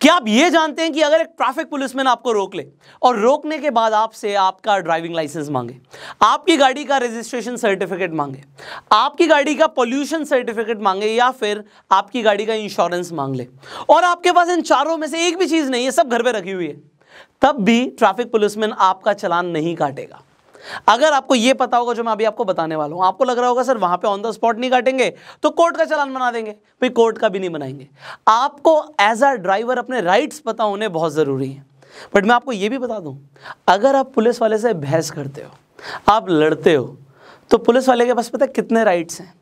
क्या आप ये जानते हैं कि अगर एक ट्रैफिक पुलिसमैन आपको रोक ले और रोकने के बाद आपसे आपका ड्राइविंग लाइसेंस मांगे आपकी गाड़ी का रजिस्ट्रेशन सर्टिफिकेट मांगे आपकी गाड़ी का पोल्यूशन सर्टिफिकेट मांगे या फिर आपकी गाड़ी का इंश्योरेंस मांग ले और आपके पास इन चारों में से एक भी चीज़ नहीं है सब घर पर रखी हुई है तब भी ट्रैफिक पुलिसमैन आपका चलान नहीं काटेगा अगर आपको यह पता होगा जो मैं अभी आपको बताने वाला हूं आपको लग रहा होगा सर वहां पे ऑन द स्पॉट नहीं काटेंगे तो कोर्ट का चलान बना देंगे भाई कोर्ट का भी नहीं बनाएंगे आपको एज अ ड्राइवर अपने राइट्स पता होने बहुत ज़रूरी है बट मैं आपको यह भी बता दूं अगर आप पुलिस वाले से बहस करते हो आप लड़ते हो तो पुलिस वाले के पास पता है कितने राइट्स हैं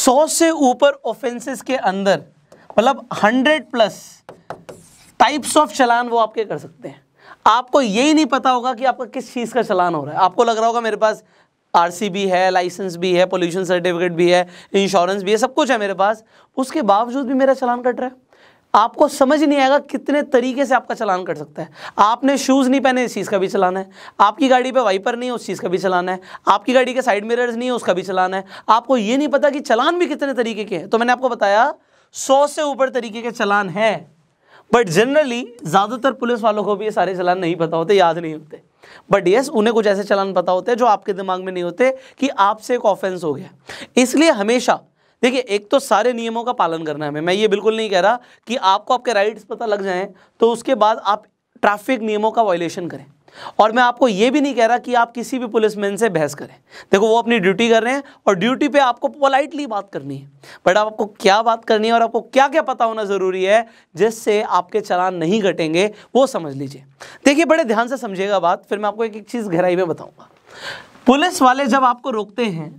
सौ से ऊपर ऑफेंसेस के अंदर मतलब हंड्रेड प्लस टाइप्स ऑफ चलान वो आपके कर सकते हैं आपको यही नहीं पता होगा कि आपका किस चीज़ का चलान हो रहा है आपको लग रहा होगा मेरे पास आरसी भी है लाइसेंस भी है पोल्यूशन सर्टिफिकेट भी है इंश्योरेंस भी है सब कुछ है मेरे पास उसके बावजूद भी मेरा चलान कट रहा है आपको समझ नहीं आएगा कितने तरीके से आपका चलान कट सकता है आपने शूज़ नहीं पहने इस चीज़ का भी चलाना है आपकी गाड़ी पे वाइपर नहीं है उस चीज़ का भी चलाना है आपकी गाड़ी के साइड मिरर्स नहीं है उसका भी चलाना है आपको ये नहीं पता कि चलान भी कितने तरीके के हैं तो मैंने आपको बताया सौ से ऊपर तरीके के चलान हैं बट जनरली ज़्यादातर पुलिस वालों को भी ये सारे चलान नहीं पता होते याद नहीं होते बट यस उन्हें कुछ ऐसे चलान पता होते हैं जो आपके दिमाग में नहीं होते कि आपसे एक ऑफेंस हो गया इसलिए हमेशा देखिए एक तो सारे नियमों का पालन करना है हमें मैं ये बिल्कुल नहीं कह रहा कि आपको आपके राइट्स पता लग जाएं तो उसके बाद आप ट्रैफिक नियमों का वायलेशन करें और मैं आपको ये भी नहीं कह रहा कि आप किसी भी पुलिसमैन से बहस करें देखो वो अपनी ड्यूटी कर रहे हैं और ड्यूटी पे आपको पोलाइटली बात करनी है बट आपको क्या बात करनी है और आपको क्या क्या पता होना ज़रूरी है जिससे आपके चलान नहीं घटेंगे वो समझ लीजिए देखिए बड़े ध्यान से समझिएगा बात फिर मैं आपको एक एक चीज़ गहराई में बताऊँगा पुलिस वाले जब आपको रोकते हैं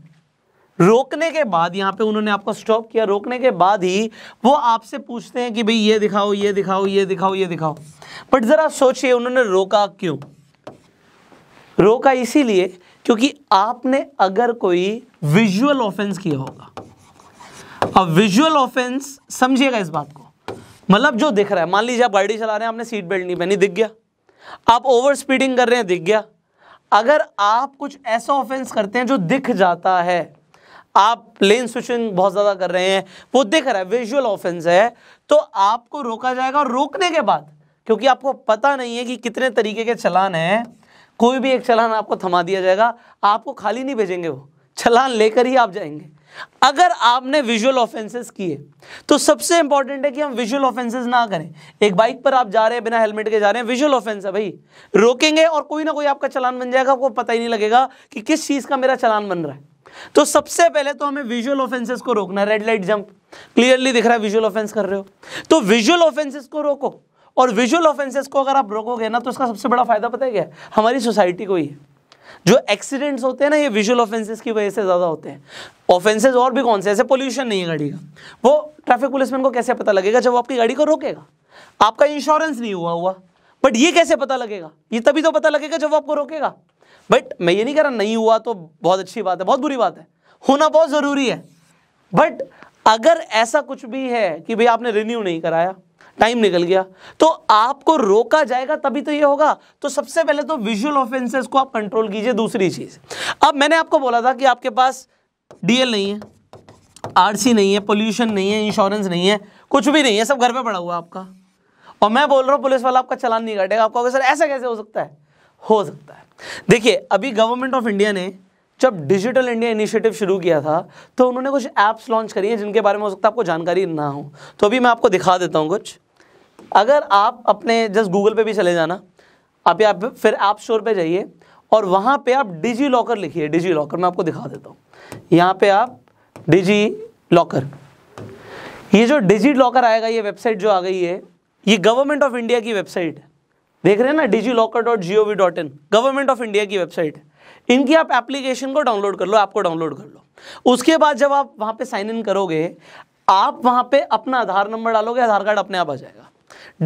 रोकने के बाद यहाँ पे उन्होंने आपको स्टॉप किया रोकने के बाद ही वो आपसे पूछते हैं कि भाई ये दिखाओ ये दिखाओ ये दिखाओ ये दिखाओ बट ज़रा सोचिए उन्होंने रोका क्यों रोका इसीलिए क्योंकि आपने अगर कोई विजुअल ऑफेंस किया होगा अब विजुअल ऑफेंस समझिएगा इस बात को मतलब जो दिख रहा है मान लीजिए आप गाड़ी चला रहे हैं आपने सीट बेल्ट नहीं पहनी दिख गया आप ओवर स्पीडिंग कर रहे हैं दिख गया अगर आप कुछ ऐसा ऑफेंस करते हैं जो दिख जाता है आप लेन स्विचिंग बहुत ज़्यादा कर रहे हैं वो दिख रहा है विजुअल ऑफेंस है तो आपको रोका जाएगा और रोकने के बाद क्योंकि आपको पता नहीं है कि कितने तरीके के चलान हैं कोई भी एक चलान आपको थमा दिया जाएगा आपको खाली नहीं भेजेंगे वो चलान लेकर ही आप जाएंगे अगर आपने विजुअल ऑफेंसेस किए तो सबसे इंपॉर्टेंट है कि हम विजुअल ऑफेंसेस ना करें एक बाइक पर आप जा रहे हैं बिना हेलमेट के जा रहे हैं विजुअल ऑफेंस है भाई रोकेंगे और कोई ना कोई आपका चलान बन जाएगा आपको पता ही नहीं लगेगा कि किस चीज़ का मेरा चलान बन रहा है तो सबसे पहले तो हमें विजुअल ऑफेंसेस को रोकना रेड लाइट जंप क्लियरली दिख रहा है विजुअल ऑफेंस कर रहे हो तो विजुअल ऑफेंसेस को रोको और विजुअल ऑफेंसेस को अगर आप रोकोगे ना तो इसका सबसे बड़ा फायदा पता है क्या हमारी सोसाइटी को ही है जो एक्सीडेंट्स होते हैं ना ये विजुअल ऑफेंसेस की वजह से ज़्यादा होते हैं ऑफेंसेस और भी कौन से ऐसे पोल्यूशन नहीं है गाड़ी का वो ट्रैफिक पुलिसमैन को कैसे पता लगेगा जब वो आपकी गाड़ी को रोकेगा आपका इंश्योरेंस नहीं हुआ हुआ बट ये कैसे पता लगेगा ये तभी तो पता लगेगा जब वो आपको रोकेगा बट मैं ये नहीं कह रहा नहीं हुआ तो बहुत अच्छी बात है बहुत बुरी बात है होना बहुत ज़रूरी है बट अगर ऐसा कुछ भी है कि भाई आपने रिन्यू नहीं कराया टाइम निकल गया तो आपको रोका जाएगा तभी तो ये होगा तो सबसे पहले तो विजुअल ऑफेंसेस को आप कंट्रोल कीजिए दूसरी चीज़ अब मैंने आपको बोला था कि आपके पास डीएल नहीं है आरसी नहीं है पोल्यूशन नहीं है इंश्योरेंस नहीं है कुछ भी नहीं है सब घर पे पड़ा हुआ आपका और मैं बोल रहा हूँ पुलिस वाला आपका चलान नहीं काटेगा आपको सर ऐसा कैसे हो सकता है हो सकता है देखिए अभी गवर्नमेंट ऑफ इंडिया ने जब डिजिटल इंडिया इनिशिएटिव शुरू किया था तो उन्होंने कुछ ऐप्स लॉन्च करी हैं जिनके बारे में हो सकता है आपको जानकारी ना हो तो अभी मैं आपको दिखा देता हूँ कुछ अगर आप अपने जस्ट गूगल पे भी चले जाना आप या फिर ऐप स्टोर पे जाइए और वहाँ पे आप डिजी लॉकर लिखिए डिजी लॉकर मैं आपको दिखा देता हूँ यहाँ पे आप डिजी लॉकर ये जो डिजी लॉकर आएगा ये वेबसाइट जो आ गई है ये गवर्नमेंट ऑफ इंडिया की वेबसाइट है देख रहे हैं ना DigiLocker dot G O V dot in government of India की वेबसाइट है इनकी आप एप्लीकेशन को डाउनलोड कर लो ऐप को डाउनलोड कर लो उसके बाद जब आप वहाँ पे साइन इन करोगे आप वहाँ पे अपना आधार नंबर डालोगे आधार कार्ड अपने आप आ जाएगा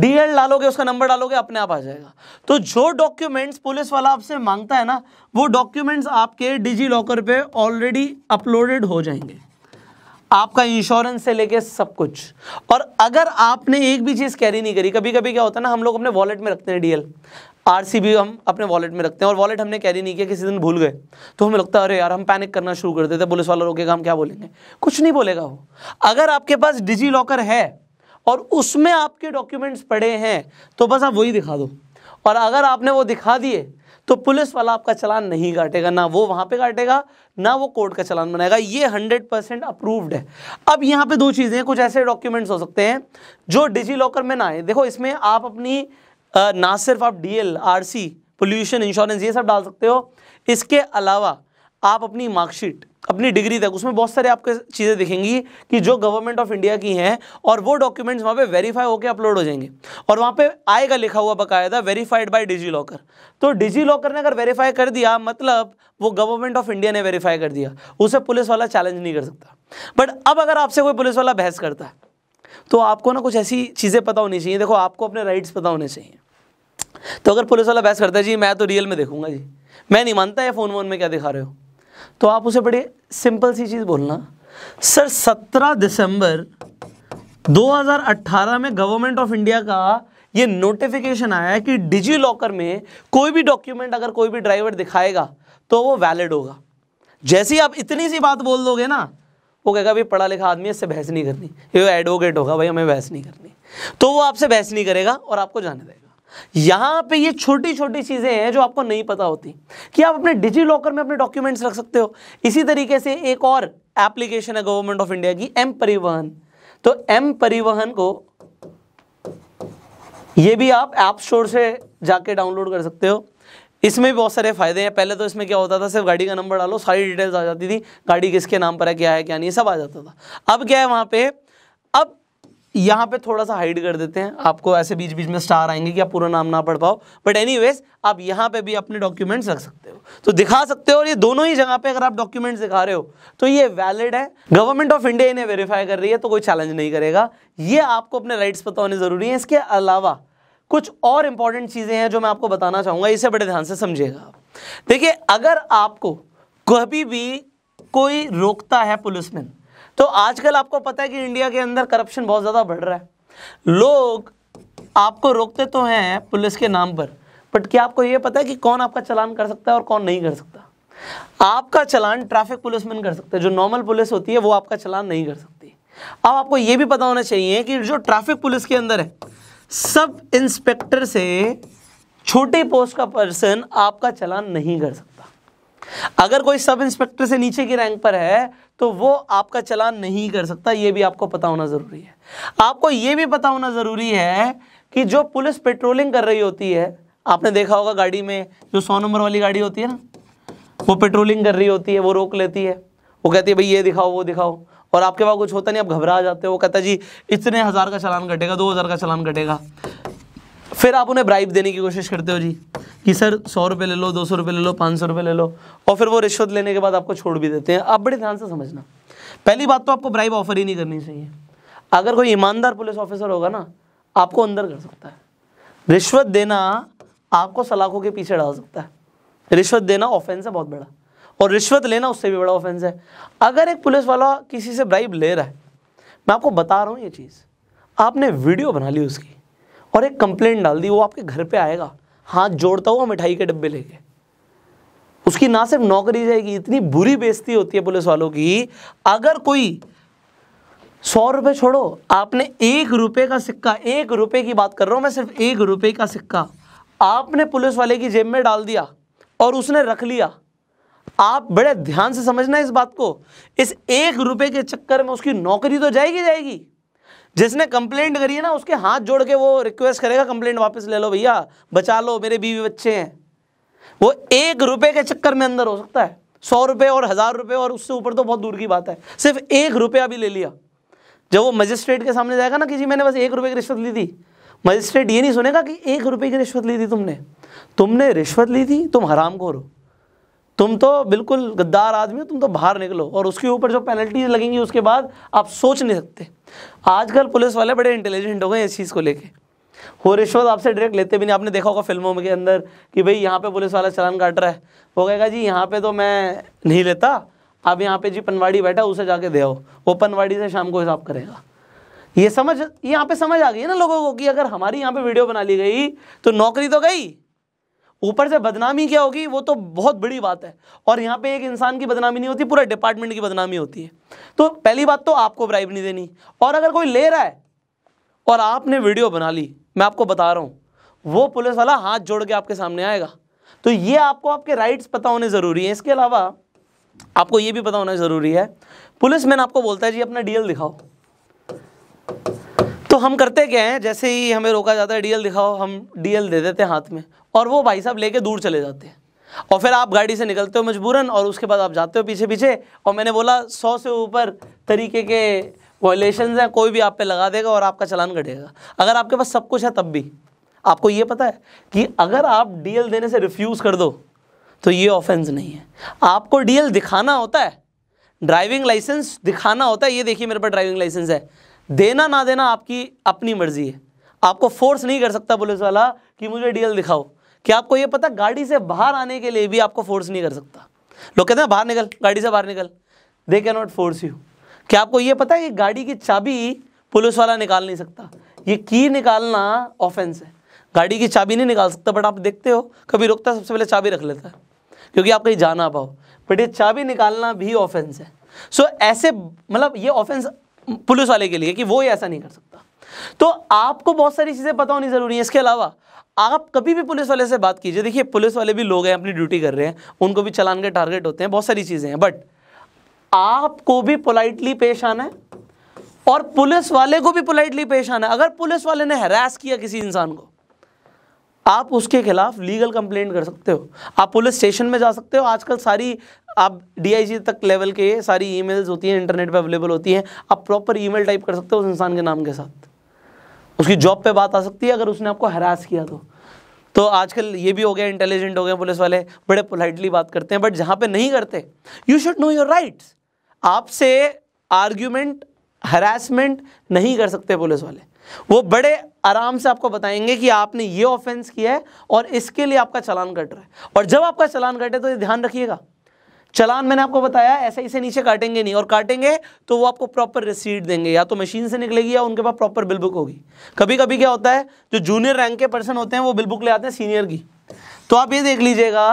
डीएल डालोगे उसका नंबर डालोगे अपने आप आ जाएगा तो जो डॉक्यूमेंट्स पुलिस वाला आपसे मांगता है ना वो डॉक्यूमेंट्स आपके डिजी लॉकर पे ऑलरेडी अपलोडेड हो जाएंगे आपका इंश्योरेंस से लेके सब कुछ और अगर आपने एक भी चीज़ कैरी नहीं करी कभी कभी क्या होता है ना हम लोग अपने वॉलेट में रखते हैं डीएल आरसीबी हम अपने वॉलेट में रखते हैं और वॉलेट हमने कैरी नहीं किया किसी दिन भूल गए तो हमें लगता है अरे यार हम पैनिक करना शुरू कर देते पुलिस वाला रोकेगा हम क्या बोलेंगे कुछ नहीं बोलेगा वो अगर आपके पास डिजी लॉकर है और उसमें आपके डॉक्यूमेंट्स पड़े हैं तो बस आप वही दिखा दो और अगर आपने वो दिखा दिए तो पुलिस वाला आपका चलान नहीं काटेगा ना वो वहाँ पे काटेगा ना वो कोर्ट का चलान बनाएगा ये हंड्रेड परसेंट अप्रूव्ड है अब यहाँ पे दो चीज़ें कुछ ऐसे डॉक्यूमेंट्स हो सकते हैं जो डिजी लॉकर में ना आए देखो इसमें आप अपनी ना सिर्फ आप D L R C pollution insurance ये सब डाल सकते हो इसके अलावा आप अपनी मार्कशीट अपनी डिग्री तक उसमें बहुत सारे आपके चीज़ें दिखेंगी कि जो गवर्नमेंट ऑफ इंडिया की हैं और वो डॉक्यूमेंट्स वहाँ पे वेरीफाई होकर अपलोड हो जाएंगे और वहाँ पे आएगा लिखा हुआ बकायदा वेरीफाइड बाय डिजी लॉकर तो डिजी लॉकर ने अगर वेरीफाई कर दिया मतलब वो गवर्नमेंट ऑफ इंडिया ने वेरीफाई कर दिया उसे पुलिस वाला चैलेंज नहीं कर सकता बट अब अगर आपसे कोई पुलिस वाला बहस करता है तो आपको ना कुछ ऐसी चीज़ें पता होनी चाहिए देखो आपको अपने राइट्स पता होने चाहिए तो अगर पुलिस वाला बहस करता है जी मैं तो रियल में देखूंगा जी मैं नहीं मानता है फ़ोन वोन में क्या दिखा रहे हो तो आप उसे बड़ी सिंपल सी चीज़ बोलना सर 17 दिसंबर 2018 में गवर्नमेंट ऑफ इंडिया का ये नोटिफिकेशन आया है कि डिजी लॉकर में कोई भी डॉक्यूमेंट अगर कोई भी ड्राइवर दिखाएगा तो वो वैलिड होगा जैसे ही आप इतनी सी बात बोल दोगे ना वो कहेगा भाई पढ़ा लिखा आदमी इससे बहस नहीं करनी ये एडवोकेट होगा भाई हमें बहस नहीं करनी तो वो आपसे बहस नहीं करेगा और आपको जाने देगा यहां पे ये छोटी छोटी चीज़ें हैं जो आपको नहीं पता होती कि आप अपने डिजी लॉकर में अपने डॉक्यूमेंट्स रख सकते हो इसी तरीके से एक और एप्लीकेशन है गवर्नमेंट ऑफ इंडिया की एम परिवहन तो एम परिवहन को ये भी आप ऐप स्टोर से जाके डाउनलोड कर सकते हो इसमें भी बहुत सारे फायदे हैं पहले तो इसमें क्या होता था सिर्फ गाड़ी का नंबर डालो सारी डिटेल्स आ जाती थी गाड़ी किसके नाम पर है क्या है क्या नहीं सब आ जाता था अब क्या है वहां पर अब यहाँ पे थोड़ा सा हाइड कर देते हैं आपको ऐसे बीच बीच में स्टार आएंगे कि आप पूरा नाम ना पढ़ पाओ बट एनीवेज आप यहाँ पे भी अपने डॉक्यूमेंट्स रख सकते हो तो दिखा सकते हो और ये दोनों ही जगह पे अगर आप डॉक्यूमेंट्स दिखा रहे हो तो ये वैलिड है गवर्नमेंट ऑफ इंडिया इन्हें वेरीफाई कर रही है तो कोई चैलेंज नहीं करेगा ये आपको अपने राइट्स पता होने ज़रूरी है इसके अलावा कुछ और इंपॉर्टेंट चीज़ें हैं जो मैं आपको बताना चाहूँगा इसे बड़े ध्यान से समझिएगा देखिए अगर आपको कभी भी कोई रोकता है पुलिसमैन तो आजकल आपको पता है कि इंडिया के अंदर करप्शन बहुत ज़्यादा बढ़ रहा है लोग आपको रोकते तो हैं पुलिस के नाम पर बट क्या आपको यह पता है कि कौन आपका चलान कर सकता है और कौन नहीं कर सकता आपका चलान ट्रैफिक पुलिसमैन कर सकते हैं जो नॉर्मल पुलिस होती है वो आपका चलान नहीं कर सकती अब आपको यह भी पता होना चाहिए कि जो ट्रैफिक पुलिस के अंदर है सब इंस्पेक्टर से छोटे पोस्ट का पर्सन आपका चलान नहीं कर सकता अगर कोई सब इंस्पेक्टर से नीचे की रैंक पर है तो वो आपका चलान नहीं कर सकता ये भी आपको पता होना ज़रूरी है आपको ये भी पता होना ज़रूरी है कि जो पुलिस पेट्रोलिंग कर रही होती है आपने देखा होगा गाड़ी में जो सौ नंबर वाली गाड़ी होती है ना वो पेट्रोलिंग कर रही होती है वो रोक लेती है वो कहती है भाई ये दिखाओ वो दिखाओ और आपके पास कुछ होता नहीं आप घबरा जाते हो कहता जी इतने हज़ार का चलान कटेगा दो हज़ार का चलान कटेगा फिर आप उन्हें ब्राइब देने की कोशिश करते हो जी कि सर सौ रुपये ले लो दो सौ रुपये ले लो पाँच सौ रुपये ले लो और फिर वो रिश्वत लेने के बाद आपको छोड़ भी देते हैं आप बड़े ध्यान से समझना पहली बात तो आपको ब्राइब ऑफर ही नहीं करनी चाहिए अगर कोई ईमानदार पुलिस ऑफिसर होगा ना आपको अंदर कर सकता है रिश्वत देना आपको सलाखों के पीछे डाल सकता है रिश्वत देना ऑफेंस है बहुत बड़ा और रिश्वत लेना उससे भी बड़ा ऑफेंस है अगर एक पुलिस वाला किसी से ब्राइब ले रहा है मैं आपको बता रहा हूँ ये चीज़ आपने वीडियो बना ली उसकी और एक कंप्लेंट डाल दी वो आपके घर पे आएगा हाथ जोड़ता हुआ मिठाई के डब्बे लेके उसकी ना सिर्फ नौकरी जाएगी इतनी बुरी बेइज्जती होती है पुलिस वालों की अगर कोई सौ रुपये छोड़ो आपने एक रुपये का सिक्का एक रुपये की बात कर रहा हूँ मैं सिर्फ एक रुपए का सिक्का आपने पुलिस वाले की जेब में डाल दिया और उसने रख लिया आप बड़े ध्यान से समझना इस बात को इस एक रुपए के चक्कर में उसकी नौकरी तो जाएगी जाएगी जिसने कंप्लेंट करी है ना उसके हाथ जोड़ के वो रिक्वेस्ट करेगा कंप्लेंट वापस ले लो भैया बचा लो मेरे बीवी बच्चे हैं वो एक रुपए के चक्कर में अंदर हो सकता है सौ रुपये और हज़ार रुपये और उससे ऊपर तो बहुत दूर की बात है सिर्फ एक रुपया भी ले लिया जब वो मजिस्ट्रेट के सामने जाएगा ना कि जी मैंने बस एक रुपए की रिश्वत ली थी मजिस्ट्रेट ये नहीं सुनेगा कि एक रुपये की रिश्वत ली थी तुमने तुमने रिश्वत ली थी तुम हराम रो तुम तो बिल्कुल गद्दार आदमी हो तुम तो बाहर निकलो और उसके ऊपर जो पेनल्टीज लगेंगी उसके बाद आप सोच नहीं सकते आजकल पुलिस वाले बड़े इंटेलिजेंट हो गए इस चीज़ को लेके वो रिश्वत आपसे डायरेक्ट लेते भी नहीं आपने देखा होगा फिल्मों के अंदर कि भाई यहाँ पे पुलिस वाला चलान काट रहा है वो कहेगा जी यहाँ पे तो मैं नहीं लेता अब यहाँ पे जी पनवाड़ी बैठा उसे जाके दे आओ वो पनवाड़ी से शाम को हिसाब करेगा ये समझ यहाँ पे समझ आ गई है ना लोगों को कि अगर हमारी यहाँ पे वीडियो बना ली गई तो नौकरी तो गई ऊपर से बदनामी क्या होगी वो तो बहुत बड़ी बात है और यहाँ पे एक इंसान की बदनामी नहीं होती पूरा डिपार्टमेंट की बदनामी होती है तो पहली बात तो आपको ब्राइब नहीं देनी और अगर कोई ले रहा है और आपने वीडियो बना ली मैं आपको बता रहा हूँ वो पुलिस वाला हाथ जोड़ के आपके सामने आएगा तो ये आपको आपके राइट्स पता होने ज़रूरी है इसके अलावा आपको ये भी पता होना ज़रूरी है पुलिस मैन आपको बोलता है जी अपना डीएल दिखाओ तो हम करते क्या हैं जैसे ही हमें रोका जाता है डीएल दिखाओ हम डीएल दे देते हैं हाथ में और वो भाई साहब लेके दूर चले जाते हैं और फिर आप गाड़ी से निकलते हो मजबूरन और उसके बाद आप जाते हो पीछे पीछे और मैंने बोला सौ से ऊपर तरीके के वॉयलेशन हैं कोई भी आप पे लगा देगा और आपका चलान कटेगा अगर आपके पास सब कुछ है तब भी आपको ये पता है कि अगर आप डीएल देने से रिफ्यूज़ कर दो तो ये ऑफेंस नहीं है आपको डीएल दिखाना होता है ड्राइविंग लाइसेंस दिखाना होता है ये देखिए मेरे पास ड्राइविंग लाइसेंस है देना ना देना आपकी अपनी मर्जी है आपको फोर्स नहीं कर सकता पुलिस वाला कि मुझे डीएल दिखाओ कि आपको ये पता गाड़ी से बाहर आने के लिए भी आपको फोर्स नहीं कर सकता लोग कहते हैं बाहर निकल गाड़ी से बाहर निकल दे कैन नॉट फोर्स यू क्या आपको ये पता है कि गाड़ी की चाबी पुलिस वाला निकाल नहीं सकता ये की निकालना ऑफेंस है गाड़ी की चाबी नहीं निकाल सकता बट आप देखते हो कभी रुकता सबसे पहले चाबी रख लेता है क्योंकि आप कहीं जा ना पाओ बट ये चाबी निकालना भी ऑफेंस है सो so, ऐसे मतलब ये ऑफेंस पुलिस वाले के लिए कि वो ऐसा नहीं कर सकता तो आपको बहुत सारी चीज़ें पता होनी ज़रूरी है इसके अलावा आप कभी भी पुलिस वाले से बात कीजिए देखिए पुलिस वाले भी लोग हैं अपनी ड्यूटी कर रहे हैं उनको भी चलान के टारगेट होते हैं बहुत सारी चीज़ें हैं बट आपको भी पोलाइटली पेश आना है और पुलिस वाले को भी पोलाइटली पेश आना है अगर पुलिस वाले ने हरास किया किसी इंसान को आप उसके खिलाफ लीगल कंप्लेंट कर सकते हो आप पुलिस स्टेशन में जा सकते हो आजकल सारी आप डीआईजी तक लेवल के सारी ईमेल्स होती हैं इंटरनेट पर अवेलेबल होती हैं आप प्रॉपर ईमेल टाइप कर सकते हो उस इंसान के नाम के साथ उसकी जॉब पे बात आ सकती है अगर उसने आपको हरास किया तो तो आजकल ये भी हो गया इंटेलिजेंट हो गए पुलिस वाले बड़े पोलाइटली बात करते हैं बट जहाँ पे नहीं करते you should know your rights आपसे आर्ग्यूमेंट हरासमेंट नहीं कर सकते पुलिस वाले वो बड़े आराम से आपको बताएंगे कि आपने ये ऑफेंस किया है और इसके लिए आपका चलान कट रहा है और जब आपका चलान कटे तो ये ध्यान रखिएगा चलान मैंने आपको बताया ऐसे इसे नीचे काटेंगे नहीं और काटेंगे तो वो आपको प्रॉपर रिसीट देंगे या तो मशीन से निकलेगी या उनके पास प्रॉपर बिल बुक होगी कभी कभी क्या होता है जो जूनियर रैंक के पर्सन होते हैं वो बिल बुक ले आते हैं सीनियर की तो आप ये देख लीजिएगा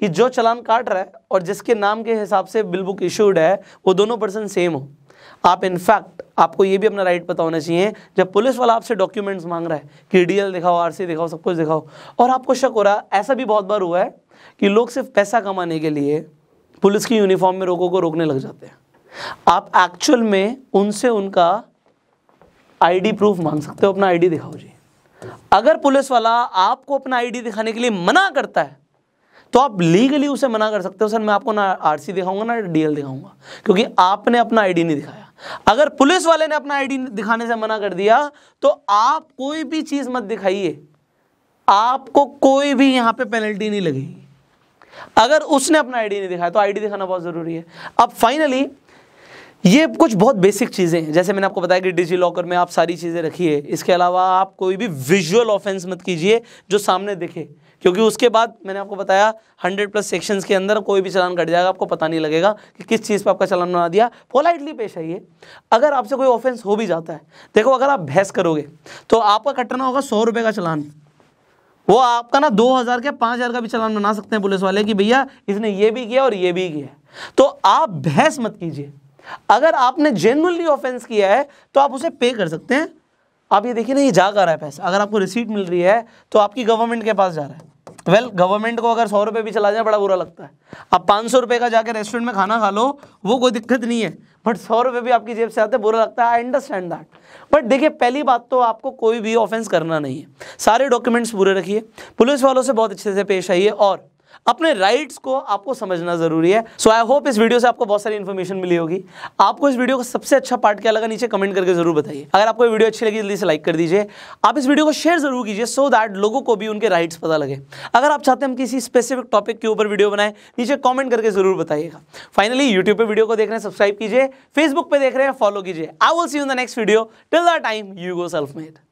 कि जो चलान काट रहा है और जिसके नाम के हिसाब से बिल बुक इशूड है वो दोनों पर्सन सेम हो आप इनफैक्ट आपको ये भी अपना राइट पता होना चाहिए जब पुलिस वाला आपसे डॉक्यूमेंट्स मांग रहा है कि डीएल दिखाओ आरसी दिखाओ सब कुछ दिखाओ और आपको शक हो रहा ऐसा भी बहुत बार हुआ है कि लोग सिर्फ पैसा कमाने के लिए पुलिस की यूनिफॉर्म में रोगों को रोकने लग जाते हैं आप एक्चुअल में उनसे उनका आईडी प्रूफ मांग सकते हो अपना आईडी दिखाओ जी अगर पुलिस वाला आपको अपना आईडी दिखाने के लिए मना करता है तो आप लीगली उसे मना कर सकते हो सर मैं आपको ना आरसी दिखाऊंगा ना डीएल दिखाऊंगा क्योंकि आपने अपना आईडी नहीं दिखाया अगर पुलिस वाले ने अपना आईडी दिखाने से मना कर दिया तो आप कोई भी चीज़ मत दिखाइए आपको कोई भी यहां पे पेनल्टी नहीं लगेगी अगर उसने अपना आईडी नहीं दिखाया तो आईडी दिखाना बहुत ज़रूरी है अब फाइनली ये कुछ बहुत बेसिक चीज़ें हैं जैसे मैंने आपको बताया कि डिजी लॉकर में आप सारी चीज़ें रखिए इसके अलावा आप कोई भी विजुअल ऑफेंस मत कीजिए जो सामने दिखे क्योंकि उसके बाद मैंने आपको बताया 100 प्लस सेक्शंस के अंदर कोई भी चलान कट जाएगा आपको पता नहीं लगेगा कि किस चीज़ पर आपका चलान बना दिया पोलाइटली पेश आइए अगर आपसे कोई ऑफेंस हो भी जाता है देखो अगर आप बहस करोगे तो आपका कटना होगा सौ रुपये का चलान वो आपका ना दो हज़ार के पाँच हज़ार का भी चलान बना सकते हैं पुलिस वाले कि भैया इसने ये भी किया और ये भी किया तो आप बहस मत कीजिए अगर आपने जेनवनली ऑफेंस किया है तो आप उसे पे कर सकते हैं आप ये देखिए ना ये जा कर रहा है पैसा अगर आपको रिसीट मिल रही है तो आपकी गवर्नमेंट के पास जा रहा है वेल well, गवर्नमेंट को अगर सौ रुपये भी चला जाए बड़ा बुरा लगता है आप पाँच सौ रुपये का जाके रेस्टोरेंट में खाना खा लो वो कोई दिक्कत नहीं है बट सौ रुपये भी आपकी जेब से आते बुरा लगता है आई अंडरस्टैंड दैट बट देखिए पहली बात तो आपको कोई भी ऑफेंस करना नहीं है सारे डॉक्यूमेंट्स पूरे रखिए पुलिस वालों से बहुत अच्छे से पेश आइए और अपने राइट्स को आपको समझना ज़रूरी है सो आई होप इस वीडियो से आपको बहुत सारी इन्फॉर्मेशन मिली होगी आपको इस वीडियो का सबसे अच्छा पार्ट क्या लगा नीचे कमेंट करके जरूर बताइए अगर आपको वीडियो अच्छी लगी जल्दी से लाइक कर दीजिए आप इस वीडियो को शेयर जरूर कीजिए सो दैट लोगों को भी उनके राइट्स पता लगे अगर आप चाहते हैं हम किसी स्पेसिफिक टॉपिक के ऊपर वीडियो बनाए नीचे कॉमेंट करके जरूर बताइएगा फाइनली यूट्यूब पर वीडियो को देख रहे हैं सब्सक्राइब कीजिए फेसबुक पर देख रहे हैं फॉलो कीजिए I will see in the next video till the time you go self made